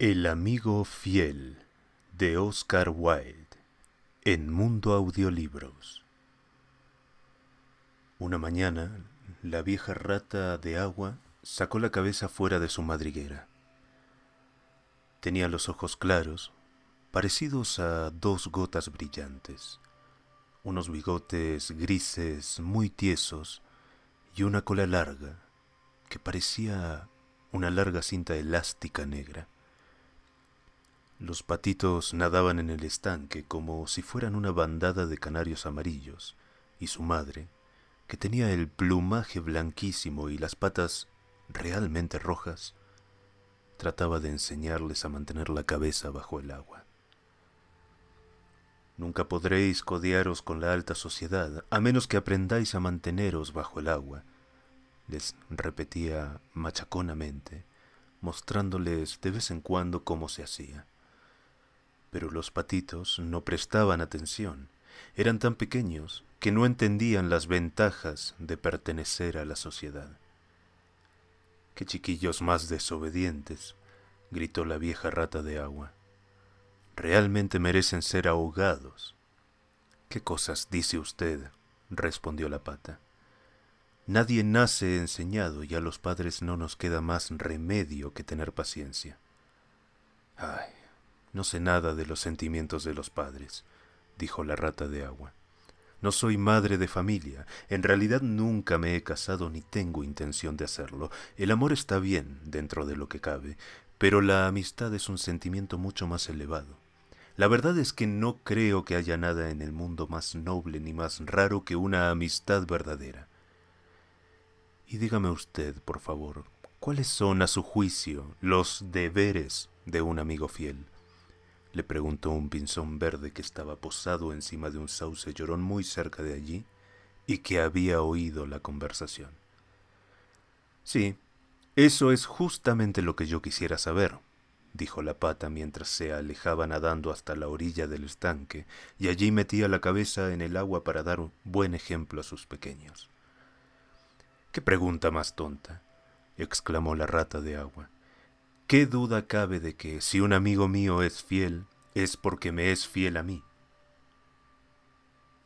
El amigo fiel de Oscar Wilde en Mundo Audiolibros. Una mañana, la vieja rata de agua sacó la cabeza fuera de su madriguera. Tenía los ojos claros, parecidos a dos gotas brillantes, unos bigotes grises muy tiesos y una cola larga que parecía una larga cinta elástica negra. Los patitos nadaban en el estanque como si fueran una bandada de canarios amarillos, y su madre, que tenía el plumaje blanquísimo y las patas realmente rojas, trataba de enseñarles a mantener la cabeza bajo el agua. Nunca podréis codearos con la alta sociedad, a menos que aprendáis a manteneros bajo el agua, les repetía machaconamente, mostrándoles de vez en cuando cómo se hacía. Pero los patitos no prestaban atención. Eran tan pequeños que no entendían las ventajas de pertenecer a la sociedad. ¡Qué chiquillos más desobedientes! gritó la vieja rata de agua. Realmente merecen ser ahogados. ¿Qué cosas dice usted? respondió la pata. Nadie nace enseñado y a los padres no nos queda más remedio que tener paciencia. Ay, no sé nada de los sentimientos de los padres, dijo la rata de agua. No soy madre de familia, en realidad nunca me he casado ni tengo intención de hacerlo. El amor está bien dentro de lo que cabe, pero la amistad es un sentimiento mucho más elevado. La verdad es que no creo que haya nada en el mundo más noble ni más raro que una amistad verdadera. Y dígame usted, por favor, ¿cuáles son, a su juicio, los deberes de un amigo fiel? le preguntó un pinzón verde que estaba posado encima de un sauce llorón muy cerca de allí y que había oído la conversación. Sí, eso es justamente lo que yo quisiera saber, dijo la pata mientras se alejaba nadando hasta la orilla del estanque, y allí metía la cabeza en el agua para dar un buen ejemplo a sus pequeños. ¿Qué pregunta más tonta? exclamó la rata de agua. ¿Qué duda cabe de que si un amigo mío es fiel, es porque me es fiel a mí.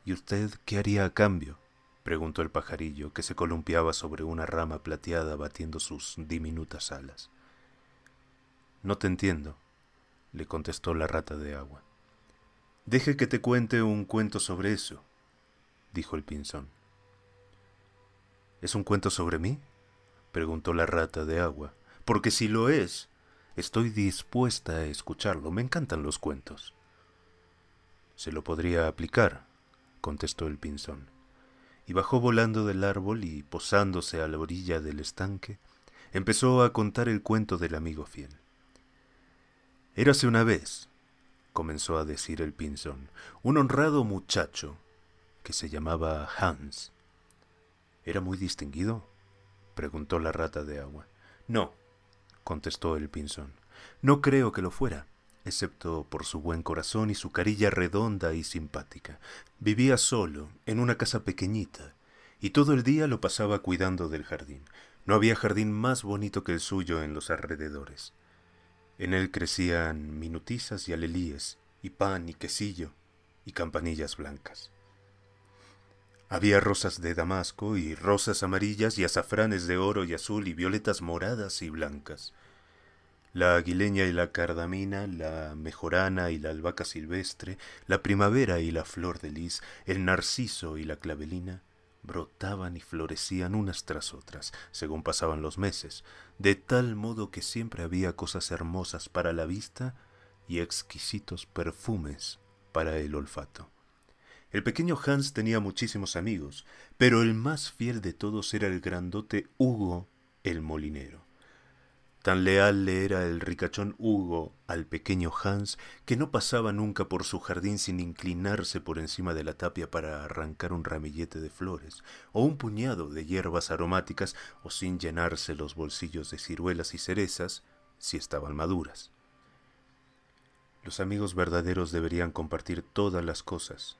¿Y usted qué haría a cambio? preguntó el pajarillo, que se columpiaba sobre una rama plateada batiendo sus diminutas alas. No te entiendo, le contestó la rata de agua. Deje que te cuente un cuento sobre eso, dijo el pinzón. ¿Es un cuento sobre mí? preguntó la rata de agua, porque si lo es, Estoy dispuesta a escucharlo, me encantan los cuentos. Se lo podría aplicar, contestó el pinzón, y bajó volando del árbol y, posándose a la orilla del estanque, empezó a contar el cuento del amigo fiel. Érase una vez, comenzó a decir el pinzón, un honrado muchacho que se llamaba Hans. ¿Era muy distinguido? preguntó la rata de agua. No, contestó el pinzón. No creo que lo fuera, excepto por su buen corazón y su carilla redonda y simpática. Vivía solo, en una casa pequeñita, y todo el día lo pasaba cuidando del jardín. No había jardín más bonito que el suyo en los alrededores. En él crecían minutizas y alelíes, y pan y quesillo, y campanillas blancas. Había rosas de damasco y rosas amarillas y azafranes de oro y azul y violetas moradas y blancas. La aguileña y la cardamina, la mejorana y la albahaca silvestre, la primavera y la flor de lis, el narciso y la clavelina, brotaban y florecían unas tras otras, según pasaban los meses, de tal modo que siempre había cosas hermosas para la vista y exquisitos perfumes para el olfato. El pequeño Hans tenía muchísimos amigos, pero el más fiel de todos era el grandote Hugo el molinero. Tan leal le era el ricachón Hugo al pequeño Hans que no pasaba nunca por su jardín sin inclinarse por encima de la tapia para arrancar un ramillete de flores o un puñado de hierbas aromáticas o sin llenarse los bolsillos de ciruelas y cerezas si estaban maduras. Los amigos verdaderos deberían compartir todas las cosas,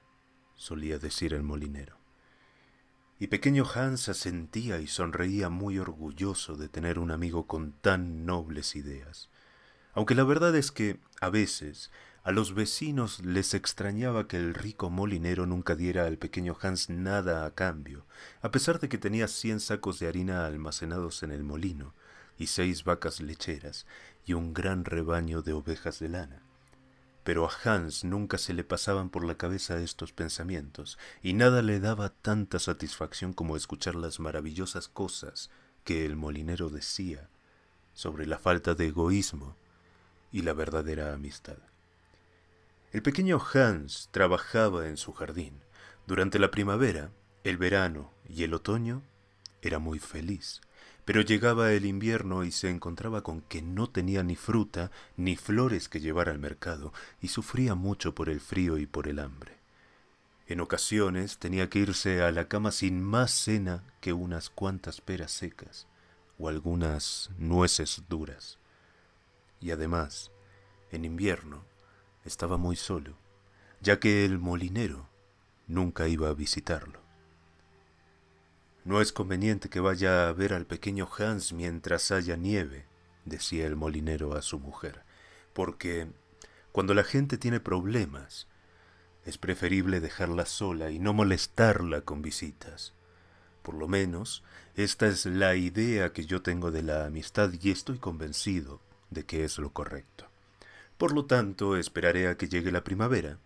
solía decir el molinero. Y pequeño Hans asentía y sonreía muy orgulloso de tener un amigo con tan nobles ideas. Aunque la verdad es que, a veces, a los vecinos les extrañaba que el rico molinero nunca diera al pequeño Hans nada a cambio, a pesar de que tenía cien sacos de harina almacenados en el molino, y seis vacas lecheras, y un gran rebaño de ovejas de lana. Pero a Hans nunca se le pasaban por la cabeza estos pensamientos, y nada le daba tanta satisfacción como escuchar las maravillosas cosas que el molinero decía sobre la falta de egoísmo y la verdadera amistad. El pequeño Hans trabajaba en su jardín. Durante la primavera, el verano y el otoño era muy feliz. Pero llegaba el invierno y se encontraba con que no tenía ni fruta ni flores que llevar al mercado y sufría mucho por el frío y por el hambre. En ocasiones tenía que irse a la cama sin más cena que unas cuantas peras secas o algunas nueces duras. Y además, en invierno estaba muy solo, ya que el molinero nunca iba a visitarlo. No es conveniente que vaya a ver al pequeño Hans mientras haya nieve, decía el molinero a su mujer, porque cuando la gente tiene problemas, es preferible dejarla sola y no molestarla con visitas. Por lo menos, esta es la idea que yo tengo de la amistad y estoy convencido de que es lo correcto. Por lo tanto, esperaré a que llegue la primavera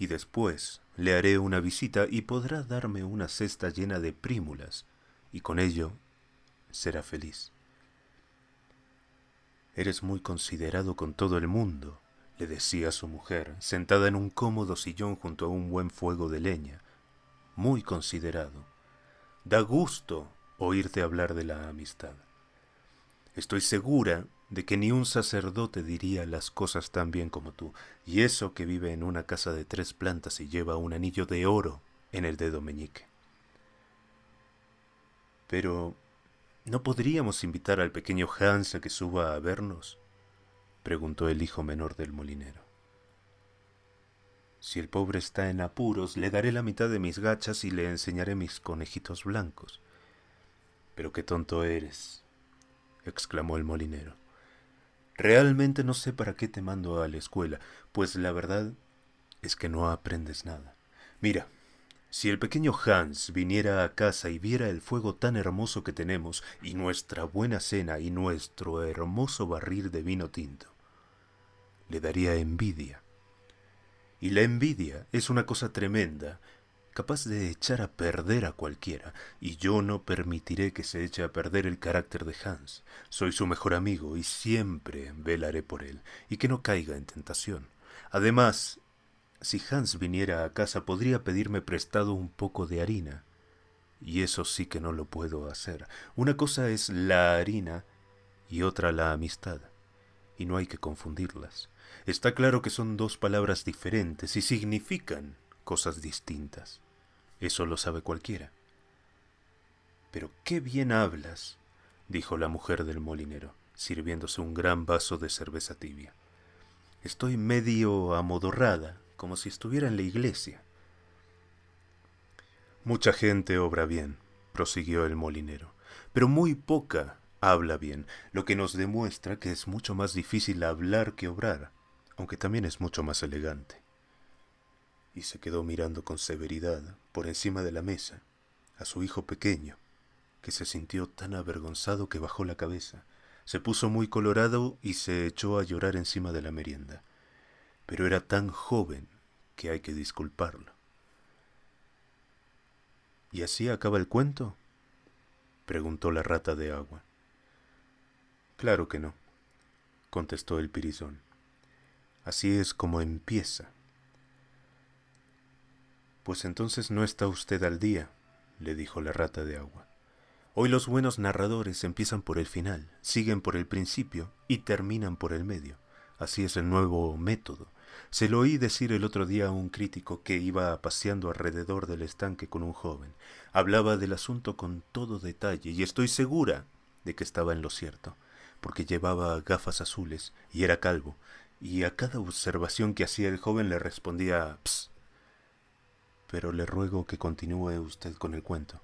y después le haré una visita y podrá darme una cesta llena de prímulas, y con ello será feliz. Eres muy considerado con todo el mundo, le decía su mujer, sentada en un cómodo sillón junto a un buen fuego de leña. Muy considerado. Da gusto oírte hablar de la amistad. Estoy segura de que ni un sacerdote diría las cosas tan bien como tú, y eso que vive en una casa de tres plantas y lleva un anillo de oro en el dedo meñique. Pero, ¿no podríamos invitar al pequeño Hans a que suba a vernos? preguntó el hijo menor del molinero. Si el pobre está en apuros, le daré la mitad de mis gachas y le enseñaré mis conejitos blancos. Pero qué tonto eres, exclamó el molinero. Realmente no sé para qué te mando a la escuela, pues la verdad es que no aprendes nada. Mira, si el pequeño Hans viniera a casa y viera el fuego tan hermoso que tenemos, y nuestra buena cena y nuestro hermoso barril de vino tinto, le daría envidia. Y la envidia es una cosa tremenda capaz de echar a perder a cualquiera, y yo no permitiré que se eche a perder el carácter de Hans. Soy su mejor amigo y siempre velaré por él, y que no caiga en tentación. Además, si Hans viniera a casa podría pedirme prestado un poco de harina. Y eso sí que no lo puedo hacer. Una cosa es la harina y otra la amistad. Y no hay que confundirlas. Está claro que son dos palabras diferentes y significan cosas distintas. Eso lo sabe cualquiera. Pero qué bien hablas, dijo la mujer del molinero, sirviéndose un gran vaso de cerveza tibia. Estoy medio amodorrada, como si estuviera en la iglesia. Mucha gente obra bien, prosiguió el molinero, pero muy poca habla bien, lo que nos demuestra que es mucho más difícil hablar que obrar, aunque también es mucho más elegante y se quedó mirando con severidad por encima de la mesa a su hijo pequeño, que se sintió tan avergonzado que bajó la cabeza, se puso muy colorado y se echó a llorar encima de la merienda. Pero era tan joven que hay que disculparlo. ¿Y así acaba el cuento? preguntó la rata de agua. Claro que no, contestó el pirizón. Así es como empieza. Pues entonces no está usted al día, le dijo la rata de agua. Hoy los buenos narradores empiezan por el final, siguen por el principio y terminan por el medio. Así es el nuevo método. Se lo oí decir el otro día a un crítico que iba paseando alrededor del estanque con un joven. Hablaba del asunto con todo detalle y estoy segura de que estaba en lo cierto, porque llevaba gafas azules y era calvo, y a cada observación que hacía el joven le respondía Ps, pero le ruego que continúe usted con el cuento.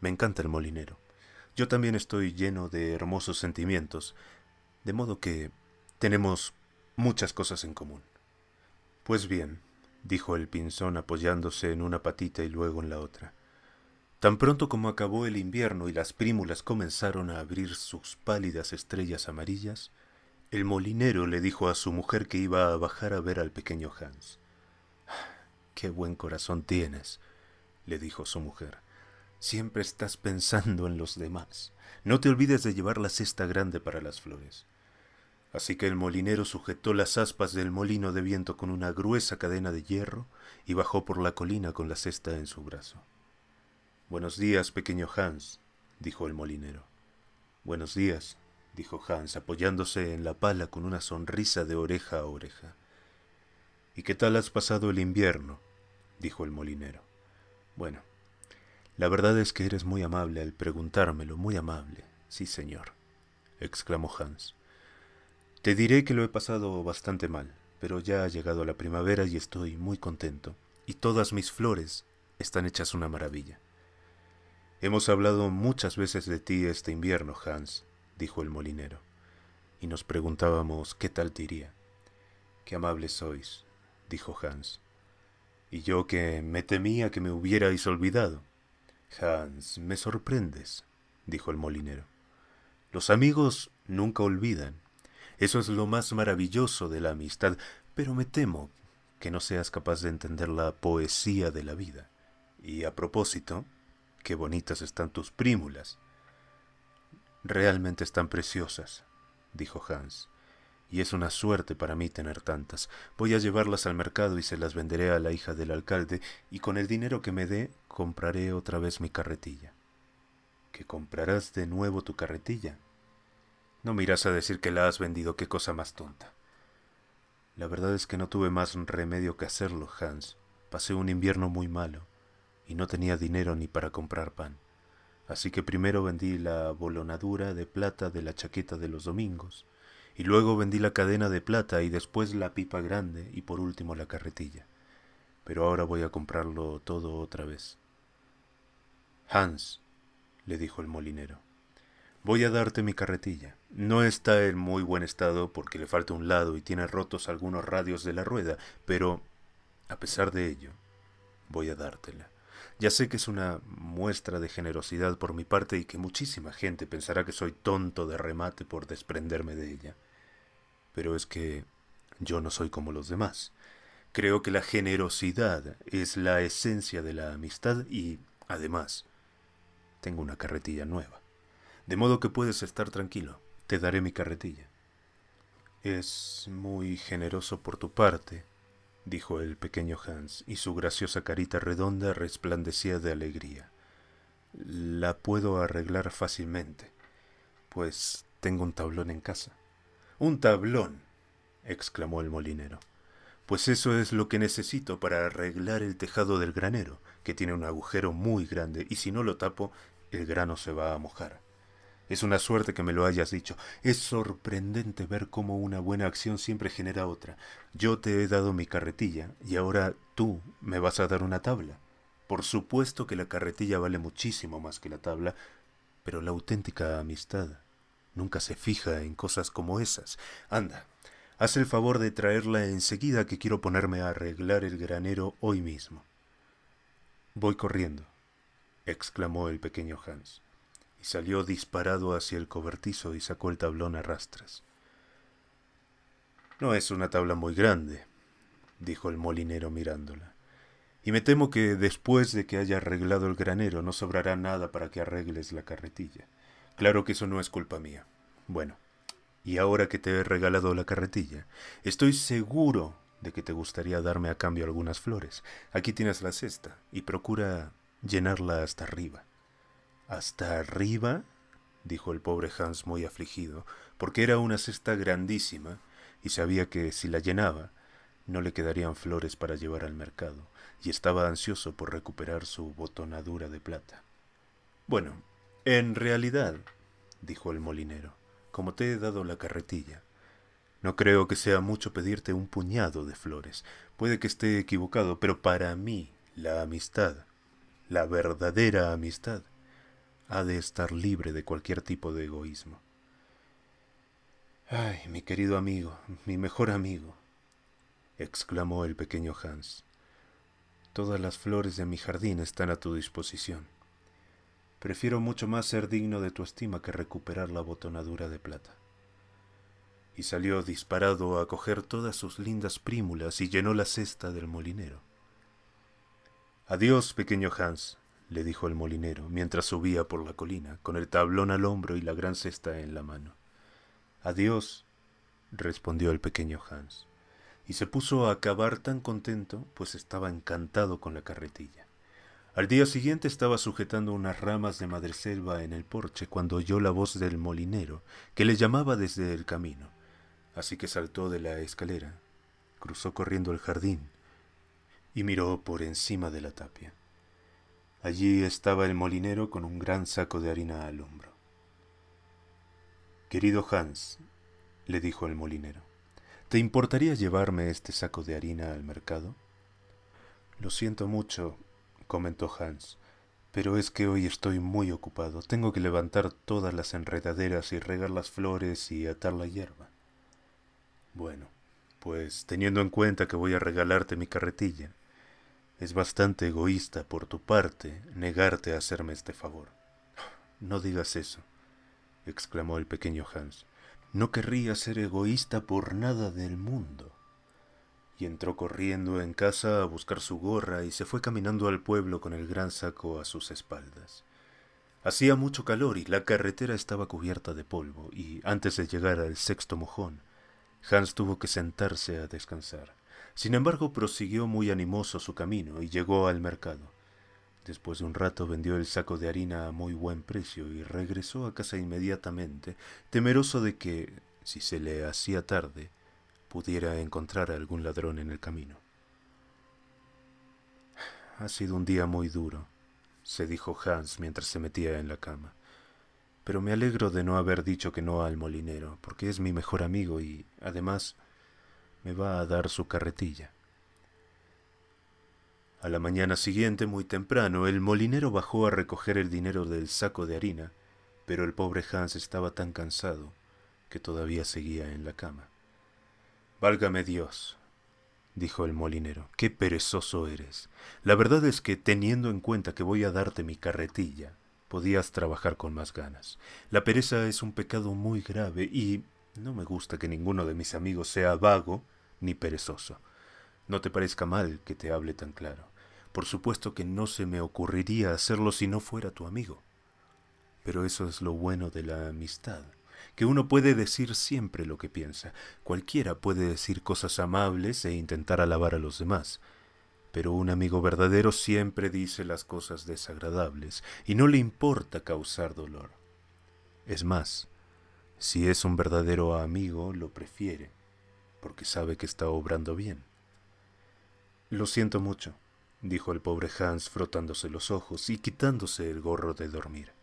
Me encanta el molinero. Yo también estoy lleno de hermosos sentimientos, de modo que tenemos muchas cosas en común. Pues bien, dijo el pinzón apoyándose en una patita y luego en la otra. Tan pronto como acabó el invierno y las prímulas comenzaron a abrir sus pálidas estrellas amarillas, el molinero le dijo a su mujer que iba a bajar a ver al pequeño Hans. Qué buen corazón tienes, le dijo su mujer. Siempre estás pensando en los demás. No te olvides de llevar la cesta grande para las flores. Así que el molinero sujetó las aspas del molino de viento con una gruesa cadena de hierro y bajó por la colina con la cesta en su brazo. Buenos días, pequeño Hans, dijo el molinero. Buenos días, dijo Hans, apoyándose en la pala con una sonrisa de oreja a oreja. ¿Y qué tal has pasado el invierno? dijo el molinero. Bueno, la verdad es que eres muy amable al preguntármelo, muy amable. Sí, señor, exclamó Hans. Te diré que lo he pasado bastante mal, pero ya ha llegado la primavera y estoy muy contento, y todas mis flores están hechas una maravilla. Hemos hablado muchas veces de ti este invierno, Hans, dijo el molinero, y nos preguntábamos qué tal te Qué amable sois, dijo Hans. Y yo que me temía que me hubierais olvidado. Hans, me sorprendes, dijo el molinero. Los amigos nunca olvidan. Eso es lo más maravilloso de la amistad, pero me temo que no seas capaz de entender la poesía de la vida. Y a propósito, qué bonitas están tus prímulas. Realmente están preciosas, dijo Hans y es una suerte para mí tener tantas. Voy a llevarlas al mercado y se las venderé a la hija del alcalde, y con el dinero que me dé compraré otra vez mi carretilla. ¿Que comprarás de nuevo tu carretilla? No me miras a decir que la has vendido, qué cosa más tonta. La verdad es que no tuve más remedio que hacerlo, Hans. Pasé un invierno muy malo, y no tenía dinero ni para comprar pan. Así que primero vendí la bolonadura de plata de la chaqueta de los domingos, y luego vendí la cadena de plata y después la pipa grande y por último la carretilla. Pero ahora voy a comprarlo todo otra vez. Hans, le dijo el molinero, voy a darte mi carretilla. No está en muy buen estado porque le falta un lado y tiene rotos algunos radios de la rueda, pero, a pesar de ello, voy a dártela. Ya sé que es una muestra de generosidad por mi parte y que muchísima gente pensará que soy tonto de remate por desprenderme de ella pero es que yo no soy como los demás. Creo que la generosidad es la esencia de la amistad y, además, tengo una carretilla nueva. De modo que puedes estar tranquilo, te daré mi carretilla. Es muy generoso por tu parte, dijo el pequeño Hans, y su graciosa carita redonda resplandecía de alegría. La puedo arreglar fácilmente, pues tengo un tablón en casa. Un tablón, exclamó el molinero. Pues eso es lo que necesito para arreglar el tejado del granero, que tiene un agujero muy grande, y si no lo tapo, el grano se va a mojar. Es una suerte que me lo hayas dicho. Es sorprendente ver cómo una buena acción siempre genera otra. Yo te he dado mi carretilla y ahora tú me vas a dar una tabla. Por supuesto que la carretilla vale muchísimo más que la tabla, pero la auténtica amistad Nunca se fija en cosas como esas. Anda, haz el favor de traerla enseguida que quiero ponerme a arreglar el granero hoy mismo. Voy corriendo, exclamó el pequeño Hans, y salió disparado hacia el cobertizo y sacó el tablón a rastras. No es una tabla muy grande, dijo el molinero mirándola. Y me temo que después de que haya arreglado el granero no sobrará nada para que arregles la carretilla. Claro que eso no es culpa mía. Bueno, y ahora que te he regalado la carretilla, estoy seguro de que te gustaría darme a cambio algunas flores. Aquí tienes la cesta y procura llenarla hasta arriba. ¿Hasta arriba? dijo el pobre Hans muy afligido, porque era una cesta grandísima y sabía que si la llenaba no le quedarían flores para llevar al mercado, y estaba ansioso por recuperar su botonadura de plata. Bueno, en realidad, dijo el molinero, como te he dado la carretilla, no creo que sea mucho pedirte un puñado de flores. Puede que esté equivocado, pero para mí la amistad, la verdadera amistad, ha de estar libre de cualquier tipo de egoísmo. Ay, mi querido amigo, mi mejor amigo, exclamó el pequeño Hans. Todas las flores de mi jardín están a tu disposición. Prefiero mucho más ser digno de tu estima que recuperar la botonadura de plata. Y salió disparado a coger todas sus lindas prímulas y llenó la cesta del molinero. Adiós, pequeño Hans, le dijo el molinero, mientras subía por la colina, con el tablón al hombro y la gran cesta en la mano. Adiós, respondió el pequeño Hans, y se puso a acabar tan contento, pues estaba encantado con la carretilla. Al día siguiente estaba sujetando unas ramas de madreselva en el porche cuando oyó la voz del molinero, que le llamaba desde el camino. Así que saltó de la escalera, cruzó corriendo el jardín y miró por encima de la tapia. Allí estaba el molinero con un gran saco de harina al hombro. Querido Hans, le dijo el molinero, ¿te importaría llevarme este saco de harina al mercado? Lo siento mucho, comentó Hans. Pero es que hoy estoy muy ocupado. Tengo que levantar todas las enredaderas y regar las flores y atar la hierba. Bueno, pues teniendo en cuenta que voy a regalarte mi carretilla, es bastante egoísta por tu parte negarte a hacerme este favor. No digas eso, exclamó el pequeño Hans. No querría ser egoísta por nada del mundo y entró corriendo en casa a buscar su gorra y se fue caminando al pueblo con el gran saco a sus espaldas. Hacía mucho calor y la carretera estaba cubierta de polvo, y antes de llegar al sexto mojón, Hans tuvo que sentarse a descansar. Sin embargo, prosiguió muy animoso su camino y llegó al mercado. Después de un rato vendió el saco de harina a muy buen precio y regresó a casa inmediatamente, temeroso de que, si se le hacía tarde, pudiera encontrar a algún ladrón en el camino. Ha sido un día muy duro, se dijo Hans mientras se metía en la cama. Pero me alegro de no haber dicho que no al molinero, porque es mi mejor amigo y, además, me va a dar su carretilla. A la mañana siguiente, muy temprano, el molinero bajó a recoger el dinero del saco de harina, pero el pobre Hans estaba tan cansado que todavía seguía en la cama. Válgame Dios, dijo el molinero, qué perezoso eres. La verdad es que, teniendo en cuenta que voy a darte mi carretilla, podías trabajar con más ganas. La pereza es un pecado muy grave y no me gusta que ninguno de mis amigos sea vago ni perezoso. No te parezca mal que te hable tan claro. Por supuesto que no se me ocurriría hacerlo si no fuera tu amigo. Pero eso es lo bueno de la amistad que uno puede decir siempre lo que piensa, cualquiera puede decir cosas amables e intentar alabar a los demás, pero un amigo verdadero siempre dice las cosas desagradables y no le importa causar dolor. Es más, si es un verdadero amigo, lo prefiere, porque sabe que está obrando bien. Lo siento mucho, dijo el pobre Hans frotándose los ojos y quitándose el gorro de dormir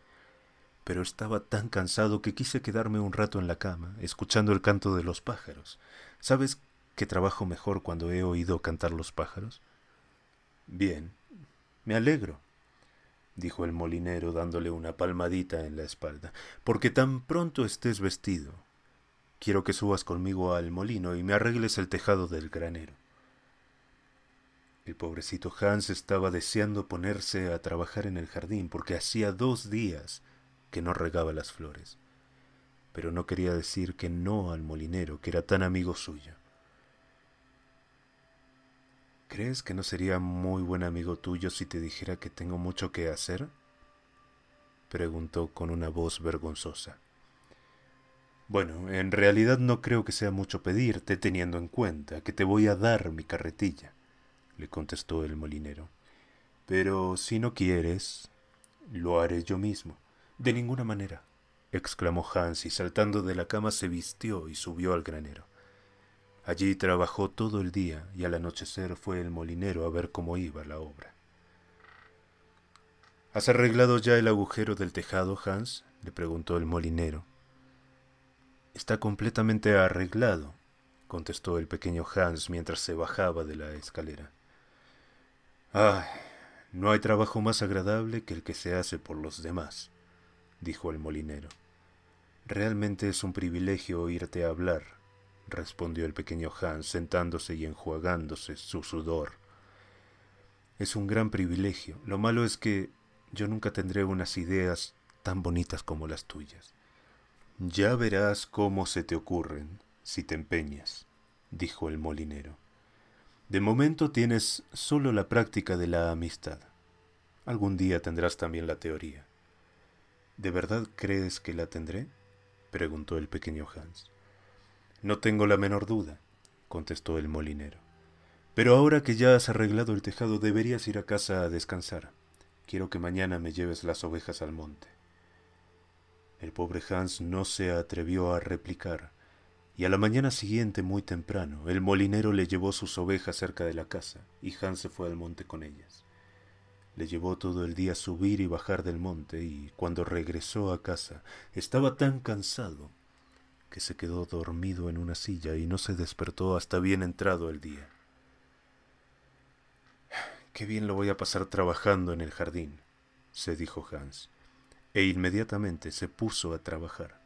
pero estaba tan cansado que quise quedarme un rato en la cama, escuchando el canto de los pájaros. ¿Sabes que trabajo mejor cuando he oído cantar los pájaros? Bien, me alegro, dijo el molinero dándole una palmadita en la espalda, porque tan pronto estés vestido. Quiero que subas conmigo al molino y me arregles el tejado del granero. El pobrecito Hans estaba deseando ponerse a trabajar en el jardín porque hacía dos días que no regaba las flores, pero no quería decir que no al molinero, que era tan amigo suyo. ¿Crees que no sería muy buen amigo tuyo si te dijera que tengo mucho que hacer? preguntó con una voz vergonzosa. Bueno, en realidad no creo que sea mucho pedirte teniendo en cuenta que te voy a dar mi carretilla, le contestó el molinero. Pero si no quieres, lo haré yo mismo. De ninguna manera, exclamó Hans y saltando de la cama se vistió y subió al granero. Allí trabajó todo el día y al anochecer fue el molinero a ver cómo iba la obra. ¿Has arreglado ya el agujero del tejado, Hans? le preguntó el molinero. Está completamente arreglado, contestó el pequeño Hans mientras se bajaba de la escalera. Ay, no hay trabajo más agradable que el que se hace por los demás dijo el molinero. Realmente es un privilegio oírte hablar, respondió el pequeño Hans, sentándose y enjuagándose su sudor. Es un gran privilegio. Lo malo es que yo nunca tendré unas ideas tan bonitas como las tuyas. Ya verás cómo se te ocurren, si te empeñas, dijo el molinero. De momento tienes solo la práctica de la amistad. Algún día tendrás también la teoría. ¿De verdad crees que la tendré? preguntó el pequeño Hans. No tengo la menor duda, contestó el molinero. Pero ahora que ya has arreglado el tejado deberías ir a casa a descansar. Quiero que mañana me lleves las ovejas al monte. El pobre Hans no se atrevió a replicar, y a la mañana siguiente muy temprano el molinero le llevó sus ovejas cerca de la casa, y Hans se fue al monte con ellas. Le llevó todo el día subir y bajar del monte y cuando regresó a casa estaba tan cansado que se quedó dormido en una silla y no se despertó hasta bien entrado el día. Qué bien lo voy a pasar trabajando en el jardín, se dijo Hans, e inmediatamente se puso a trabajar.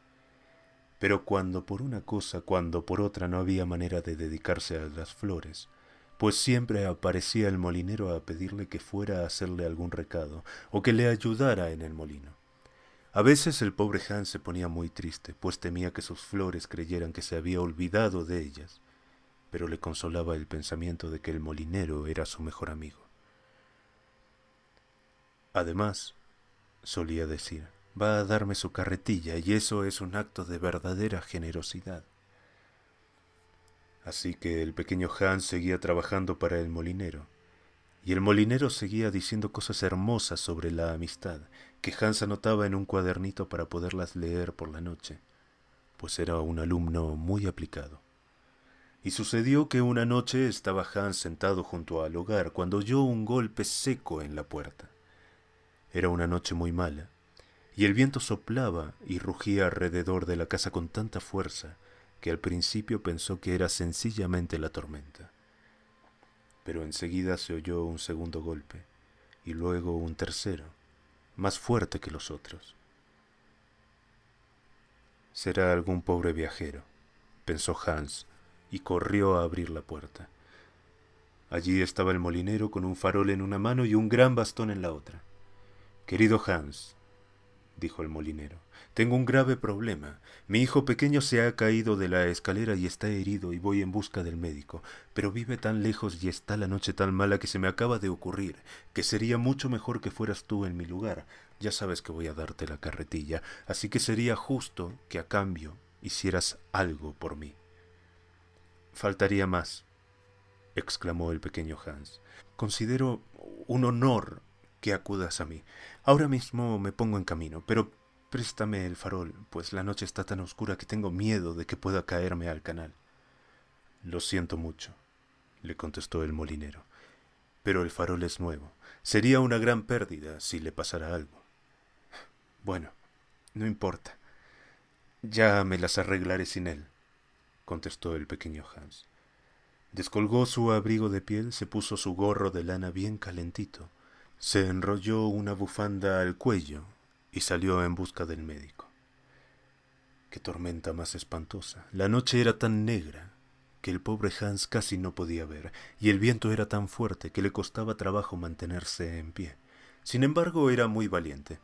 Pero cuando por una cosa, cuando por otra no había manera de dedicarse a las flores, pues siempre aparecía el molinero a pedirle que fuera a hacerle algún recado o que le ayudara en el molino. A veces el pobre Hans se ponía muy triste, pues temía que sus flores creyeran que se había olvidado de ellas, pero le consolaba el pensamiento de que el molinero era su mejor amigo. Además, solía decir, va a darme su carretilla y eso es un acto de verdadera generosidad. Así que el pequeño Hans seguía trabajando para el molinero. Y el molinero seguía diciendo cosas hermosas sobre la amistad, que Hans anotaba en un cuadernito para poderlas leer por la noche, pues era un alumno muy aplicado. Y sucedió que una noche estaba Hans sentado junto al hogar cuando oyó un golpe seco en la puerta. Era una noche muy mala, y el viento soplaba y rugía alrededor de la casa con tanta fuerza que al principio pensó que era sencillamente la tormenta. Pero enseguida se oyó un segundo golpe y luego un tercero, más fuerte que los otros. Será algún pobre viajero, pensó Hans, y corrió a abrir la puerta. Allí estaba el molinero con un farol en una mano y un gran bastón en la otra. Querido Hans, dijo el molinero. Tengo un grave problema. Mi hijo pequeño se ha caído de la escalera y está herido y voy en busca del médico, pero vive tan lejos y está la noche tan mala que se me acaba de ocurrir, que sería mucho mejor que fueras tú en mi lugar. Ya sabes que voy a darte la carretilla, así que sería justo que a cambio hicieras algo por mí. Faltaría más, exclamó el pequeño Hans. Considero un honor que acudas a mí. Ahora mismo me pongo en camino, pero préstame el farol, pues la noche está tan oscura que tengo miedo de que pueda caerme al canal. Lo siento mucho, le contestó el molinero, pero el farol es nuevo. Sería una gran pérdida si le pasara algo. Bueno, no importa. Ya me las arreglaré sin él, contestó el pequeño Hans. Descolgó su abrigo de piel, se puso su gorro de lana bien calentito, se enrolló una bufanda al cuello y salió en busca del médico. Qué tormenta más espantosa. La noche era tan negra que el pobre Hans casi no podía ver, y el viento era tan fuerte que le costaba trabajo mantenerse en pie. Sin embargo, era muy valiente,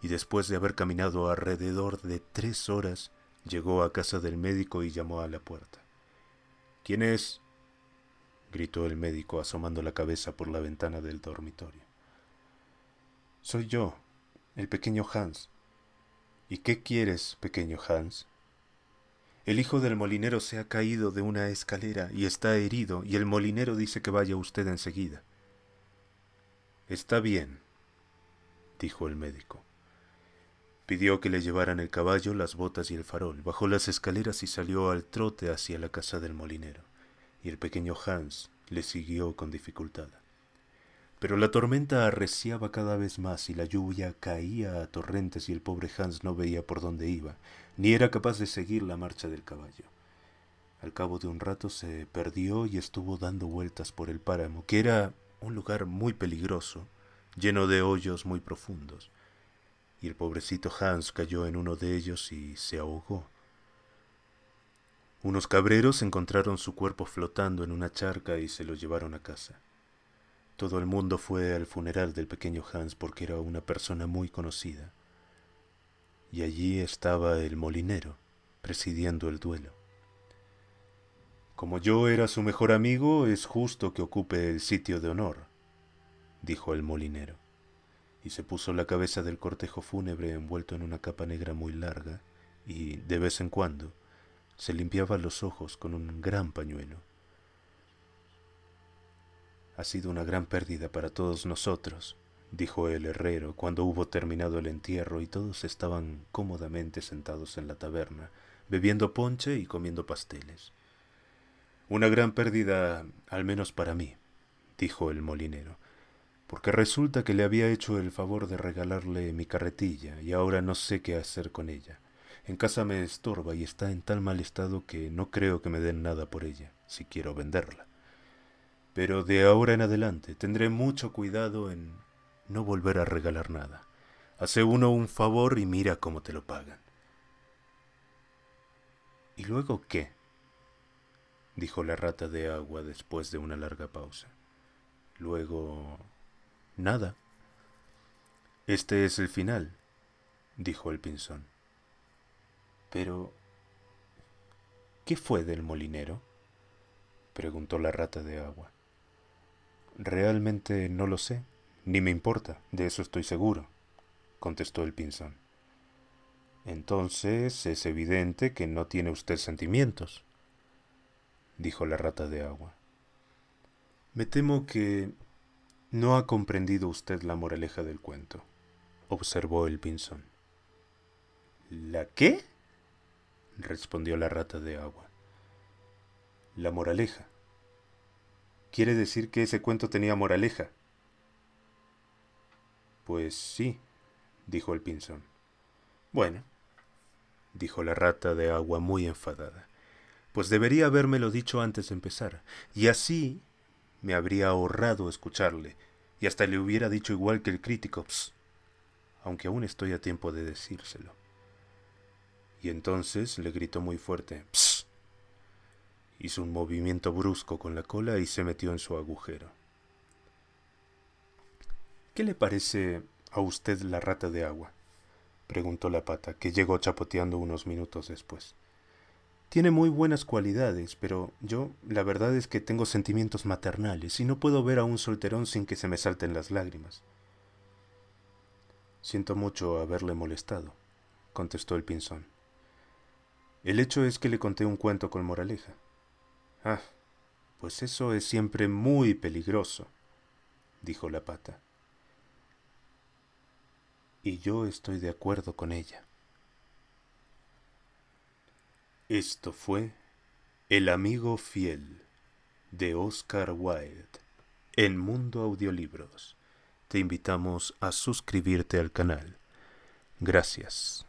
y después de haber caminado alrededor de tres horas, llegó a casa del médico y llamó a la puerta. ¿Quién es? gritó el médico asomando la cabeza por la ventana del dormitorio. Soy yo, el pequeño Hans. ¿Y qué quieres, pequeño Hans? El hijo del molinero se ha caído de una escalera y está herido, y el molinero dice que vaya usted enseguida. Está bien, dijo el médico. Pidió que le llevaran el caballo, las botas y el farol, bajó las escaleras y salió al trote hacia la casa del molinero, y el pequeño Hans le siguió con dificultad. Pero la tormenta arreciaba cada vez más y la lluvia caía a torrentes y el pobre Hans no veía por dónde iba, ni era capaz de seguir la marcha del caballo. Al cabo de un rato se perdió y estuvo dando vueltas por el páramo, que era un lugar muy peligroso, lleno de hoyos muy profundos, y el pobrecito Hans cayó en uno de ellos y se ahogó. Unos cabreros encontraron su cuerpo flotando en una charca y se lo llevaron a casa. Todo el mundo fue al funeral del pequeño Hans porque era una persona muy conocida. Y allí estaba el molinero, presidiendo el duelo. Como yo era su mejor amigo, es justo que ocupe el sitio de honor, dijo el molinero, y se puso la cabeza del cortejo fúnebre envuelto en una capa negra muy larga, y de vez en cuando se limpiaba los ojos con un gran pañuelo. Ha sido una gran pérdida para todos nosotros, dijo el herrero cuando hubo terminado el entierro y todos estaban cómodamente sentados en la taberna, bebiendo ponche y comiendo pasteles. Una gran pérdida, al menos para mí, dijo el molinero, porque resulta que le había hecho el favor de regalarle mi carretilla y ahora no sé qué hacer con ella. En casa me estorba y está en tal mal estado que no creo que me den nada por ella, si quiero venderla. Pero de ahora en adelante tendré mucho cuidado en no volver a regalar nada. Hace uno un favor y mira cómo te lo pagan. ¿Y luego qué? dijo la rata de agua después de una larga pausa. Luego... nada. Este es el final, dijo el pinzón. Pero... ¿Qué fue del molinero? preguntó la rata de agua. Realmente no lo sé, ni me importa, de eso estoy seguro, contestó el pinzón. Entonces es evidente que no tiene usted sentimientos, dijo la rata de agua. Me temo que no ha comprendido usted la moraleja del cuento, observó el pinzón. ¿La qué? respondió la rata de agua. La moraleja, ¿Quiere decir que ese cuento tenía moraleja? Pues sí, dijo el pinzón. Bueno, dijo la rata de agua muy enfadada, pues debería habérmelo dicho antes de empezar, y así me habría ahorrado escucharle, y hasta le hubiera dicho igual que el crítico, ps, aunque aún estoy a tiempo de decírselo. Y entonces le gritó muy fuerte, ps, Hizo un movimiento brusco con la cola y se metió en su agujero. ¿Qué le parece a usted la rata de agua? preguntó la pata, que llegó chapoteando unos minutos después. Tiene muy buenas cualidades, pero yo la verdad es que tengo sentimientos maternales y no puedo ver a un solterón sin que se me salten las lágrimas. Siento mucho haberle molestado, contestó el pinzón. El hecho es que le conté un cuento con moraleja. Ah, pues eso es siempre muy peligroso, dijo la pata. Y yo estoy de acuerdo con ella. Esto fue El amigo fiel de Oscar Wilde en Mundo Audiolibros. Te invitamos a suscribirte al canal. Gracias.